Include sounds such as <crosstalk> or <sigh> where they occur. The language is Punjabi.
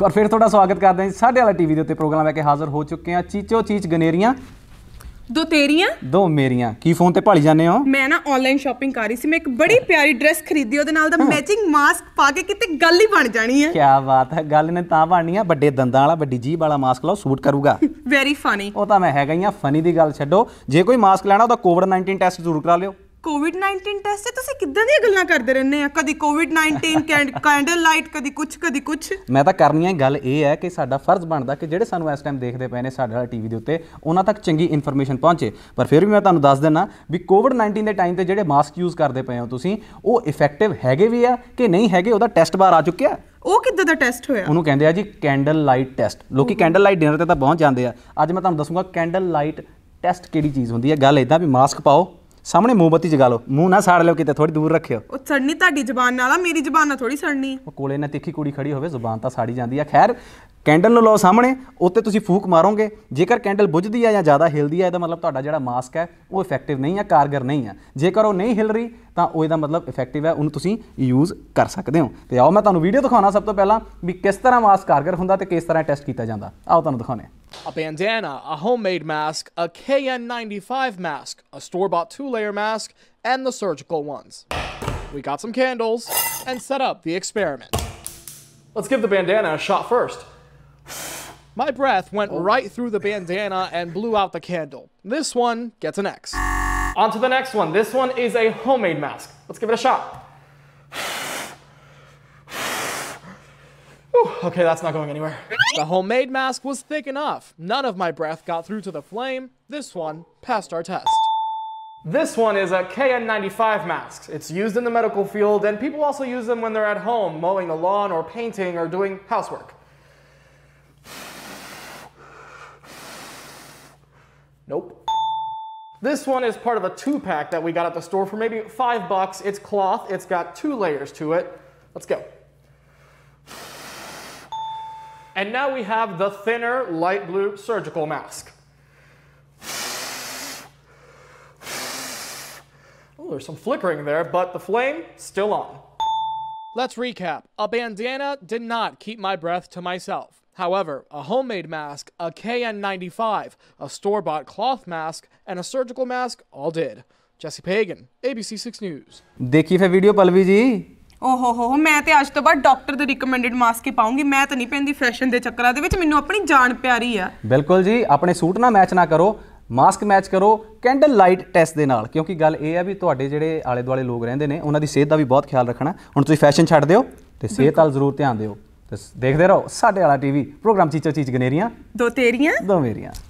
ਇੱਕ ਵਾਰ ਫਿਰ ਤੁਹਾਡਾ ਸਵਾਗਤ ਕਰਦੇ ਹਾਂ ਸਾਡੇ ਵਾਲਾ ਟੀਵੀ ਦੇ ਉੱਤੇ ਪ੍ਰੋਗਰਾਮ ਲੈ ਕੇ ਹਾਜ਼ਰ ਹੋ ਚੁੱਕੇ ਹਾਂ ਚੀਚੋ ਚੀਚ ਗਨੇਰੀਆਂ ਦੋ ਤੇਰੀਆਂ ਦੋ ਮੇਰੀਆਂ ਕੀ ਫੋਨ ਤੇ ਭਾਲੀ ਜਾਂਦੇ ਹੋ ਮੈਂ ਨਾ ਆਨਲਾਈਨ ਸ਼ਾਪਿੰਗ ਕਰ ਰਹੀ ਸੀ ਮੈਂ ਇੱਕ ਬੜੀ ਪਿਆਰੀ ਡਰੈਸ ਖਰੀਦੀ ਉਹਦੇ ਨਾਲ ਦਾ ਮੈਚਿੰਗ ਮਾਸਕ ਪਾ ਕੇ ਕਿਤੇ ਗੱਲ ਹੀ ਬਣ ਜਾਣੀ ਹੈ ਕੀ ਬਾਤ ਹੈ ਗੱਲ ਨੇ ਤਾਂ ਬਣਨੀ ਆ ਵੱਡੇ ਦੰਦਾਂ ਵਾਲਾ ਵੱਡੀ ਜੀਬ ਵਾਲਾ ਮਾਸਕ ਲਾਓ ਸੂਟ ਕਰੂਗਾ ਵੈਰੀ <laughs> ਫਨੀ ਉਹ ਤਾਂ ਮੈਂ ਹੈਗਾ ਹੀ ਆ ਫਨੀ ਦੀ ਗੱਲ ਛੱਡੋ ਜੇ ਕੋਈ ਮਾਸਕ ਲੈਣਾ ਉਹਦਾ ਕੋਵਿਡ 19 ਟੈਸਟ ਜ਼ਰੂਰ ਕਰਾ ਲਿਓ ਕੋਵਿਡ-19 ਟੈਸਟ ਤੇ ਤੁਸੀਂ ਕਿੱਦਾਂ ਦੀਆਂ ਗੱਲਾਂ ਕਰਦੇ ਰਹਿੰਦੇ ਆ ਕਦੀ ਕੋਵਿਡ-19 ਕੈਂਡਲ ਲਾਈਟ ਕਦੀ ਕੁਛ ਕਦੀ ਕੁਛ ਮੈਂ ਤਾਂ ਕਰਨੀਆਂ ਗੱਲ ਇਹ ਹੈ ਕਿ ਸਾਡਾ ਫਰਜ਼ ਬਣਦਾ ਕਿ ਜਿਹੜੇ ਸਾਨੂੰ ਇਸ ਟਾਈਮ ਦੇਖਦੇ ਪਏ ਨੇ ਸਾਡੇ ਨਾਲ ਟੀਵੀ ਦੇ ਉੱਤੇ ਉਹਨਾਂ ਤੱਕ ਚੰਗੀ ਇਨਫੋਰਮੇਸ਼ਨ ਪਹੁੰਚੇ ਪਰ ਫਿਰ ਵੀ ਮੈਂ ਤੁਹਾਨੂੰ ਦੱਸ ਦਿੰਨਾ ਵੀ ਕੋਵਿਡ-19 ਦੇ ਟਾਈਮ ਤੇ ਜਿਹੜੇ ਮਾਸਕ ਯੂਜ਼ ਕਰਦੇ ਪਏ ਹੋ ਤੁਸੀਂ ਉਹ ਇਫੈਕਟਿਵ ਹੈਗੇ ਵੀ ਆ ਕਿ ਨਹੀਂ ਹੈਗੇ ਉਹਦਾ ਟੈਸਟ ਬਾਹਰ ਆ ਚੁੱਕਿਆ ਉਹ ਕਿੱਦਾਂ ਦਾ ਟੈਸਟ ਹੋਇਆ ਉਹਨੂੰ ਕਹਿੰਦੇ ਆ ਜੀ ਕੈਂਡਲ ਲਾਈਟ ਟੈਸਟ ਲੋਕੀ ਕੈਂਡਲ ਲਾਈਟ ਡਿਨਰ ਤੇ ਤਾਂ ਪਹੁੰਚ ਜਾਂਦੇ ਆ ਅੱਜ ਮੈਂ ਤੁਹਾਨੂੰ ਦੱਸੂਗਾ ਕੈਂਡਲ ਲਾਈਟ ਟੈਸਟ ਕਿਹੜੀ ਚੀਜ਼ ਹੁੰਦੀ ਹੈ ਗੱਲ ਇਦਾਂ ਵੀ ਮਾਸਕ ਪਾਓ ਸਾਹਮਣੇ ਮੋਮਬਤੀ ਜਗਾ ਲਓ ਮੂੰਹ ਨਾ ਸਾੜ ਲਿਓ ਕਿਤੇ ਥੋੜੀ ਦੂਰ ਰੱਖਿਓ ਉਹ ਸੜਨੀ ਤੁਹਾਡੀ ਜ਼ਬਾਨ ਨਾਲ ਆ ਮੇਰੀ ਜ਼ਬਾਨ ਨਾਲ ਥੋੜੀ ਸੜਨੀ ਉਹ ਕੋਲੇ ਨਾ ਤਿੱਖੀ ਕੁੜੀ ਖੜੀ ਹੋਵੇ ਜ਼ੁਬਾਨ ਤਾਂ ਸਾੜੀ ਜਾਂਦੀ ਆ ਖੈਰ ਕੈਂਡਲ ਨੂੰ ਲਓ ਸਾਹਮਣੇ ਉੱਤੇ ਤੁਸੀਂ ਫੂਕ ਮਾਰੋਗੇ ਜੇਕਰ ਕੈਂਡਲ ਬੁਝਦੀ ਆ ਜਾਂ ਜ਼ਿਆਦਾ ਹਿਲਦੀ ਆ ਇਹਦਾ ਮਤਲਬ ਤੁਹਾਡਾ ਜਿਹੜਾ ਮਾਸਕ ਹੈ ਉਹ ਇਫੈਕਟਿਵ ਨਹੀਂ ਆ ਕਾਰਗਰ ਨਹੀਂ ਆ ਜੇਕਰ ਉਹ ਨਹੀਂ ਹਿਲ ਰਹੀ ਤਾਂ ਉਹ ਇਹਦਾ ਮਤਲਬ ਇਫੈਕਟਿਵ ਹੈ ਉਹਨੂੰ ਤੁਸੀਂ ਯੂਜ਼ ਕਰ ਸਕਦੇ ਹੋ ਤੇ ਆਓ ਮੈਂ ਤੁਹਾਨੂੰ ਵੀਡੀਓ ਦਿਖਾਉਣਾ ਸਭ ਤੋਂ ਪਹਿਲਾਂ ਵੀ ਕਿਸ ਤਰ੍ਹਾਂ ਮਾਸਕ ਕਾਰਗਰ ਹੁੰਦਾ ਤੇ ਕਿਸ ਤਰ੍ਹਾਂ ਟੈਸਟ ਕੀਤਾ ਜਾਂਦਾ ਆਓ ਤੁਹਾਨੂੰ ਦਿਖਾਉਂਦੇ a bandana, a homemade mask, a KN95 mask, a store-bought two-layer mask, and the surgical ones. We got some candles and set up the experiment. Let's give the bandana a shot first. My breath went oh. right through the bandana and blew out the candle. This one gets an X. On to the next one. This one is a homemade mask. Let's give it a shot. Okay, that's not going anywhere. The homemade mask was thick enough. None of my breath got through to the flame. This one passed our test. This one is a KN95 mask. It's used in the medical field, and people also use them when they're at home, mowing the lawn or painting or doing housework. Nope. This one is part of a two-pack that we got at the store for maybe five bucks. It's cloth, it's got two layers to it. Let's go. And now we have the thinner light blue surgical mask. Oh, there's some flickering there, but the flame still on. Let's recap. A bandana did not keep my breath to myself. However, a homemade mask, a KN95, a store-bought cloth mask, and a surgical mask all did. Jesse Pagan, ABC6 News. देखिए फिर वीडियो पलवी जी ਓਹੋ ਹੋ ਮੈਂ ਤੇ ਅੱਜ ਤੋਂ ਬਾਅਦ ਡਾਕਟਰ ਦੇ ਰეკਮੈਂਡਡ ਮਾਸਕ ਹੀ ਪਾਉਂਗੀ ਮੈਂ ਤਾਂ ਨਹੀਂ ਪੈਂਦੀ ਫੈਸ਼ਨ ਦੇ ਚੱਕਰਾਂ ਦੇ ਵਿੱਚ ਮੈਨੂੰ ਆਪਣੀ ਜਾਨ ਪਿਆਰੀ ਆ ਬਿਲਕੁਲ ਜੀ ਆਪਣੇ ਸੂਟ ਨਾਲ ਮੈਚ ਨਾ ਕਰੋ ਮਾਸਕ ਮੈਚ ਕਰੋ ਕੈਂਡਲ ਲਾਈਟ ਟੈਸਟ ਦੇ ਨਾਲ ਕਿਉਂਕਿ ਗੱਲ ਇਹ ਆ ਵੀ ਤੁਹਾਡੇ ਜਿਹੜੇ ਆਲੇ ਦੁਆਲੇ ਲੋਕ ਰਹਿੰਦੇ ਨੇ ਉਹਨਾਂ ਦੀ ਸਿਹਤ ਦਾ ਵੀ ਬਹੁਤ ਖਿਆਲ ਰੱਖਣਾ ਹੁਣ ਤੁਸੀਂ ਫੈਸ਼ਨ ਛੱਡ ਦਿਓ ਤੇ ਸਿਹਤ ਵੱਲ ਜ਼ਰੂਰ ਧਿਆਨ ਦਿਓ ਤੇ ਦੇਖਦੇ ਰਹੋ ਸਾਡੇ ਵਾਲਾ ਟੀਵੀ ਪ੍ਰੋਗਰਾਮ ਚੀਚੋ ਚੀਚ ਗਨੇਰੀਆਂ ਦੋ ਤੇਰੀਆਂ ਦੋ ਮੇਰੀਆਂ